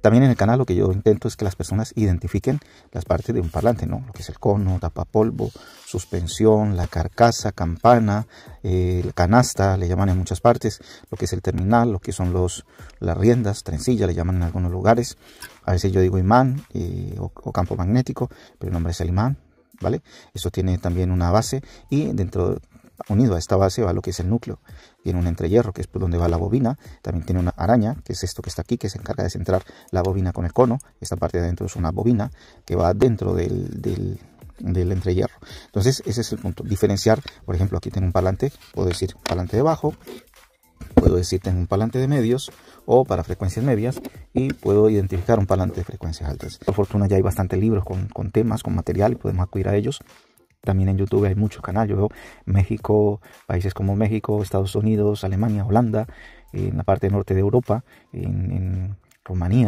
También en el canal lo que yo intento es que las personas identifiquen las partes de un parlante, ¿no? Lo que es el cono, tapa polvo, suspensión, la carcasa, campana, el eh, canasta, le llaman en muchas partes, lo que es el terminal, lo que son los, las riendas, trencilla, le llaman en algunos lugares. A veces yo digo imán eh, o, campo magnético, pero el nombre es el imán, ¿vale? eso tiene también una base y dentro unido a esta base va lo que es el núcleo. Tiene un entrehierro, que es por donde va la bobina. También tiene una araña, que es esto que está aquí, que se encarga de centrar la bobina con el cono. Esta parte de adentro es una bobina que va dentro del, del, del entrehierro. Entonces, ese es el punto. Diferenciar, por ejemplo, aquí tengo un palante puedo decir palante de bajo, puedo decir tengo un palante de medios o para frecuencias medias y puedo identificar un palante de frecuencias altas. Por fortuna ya hay bastantes libros con, con temas, con material y podemos acudir a ellos. También en YouTube hay muchos canales. México, países como México, Estados Unidos, Alemania, Holanda, en la parte norte de Europa, en Rumanía.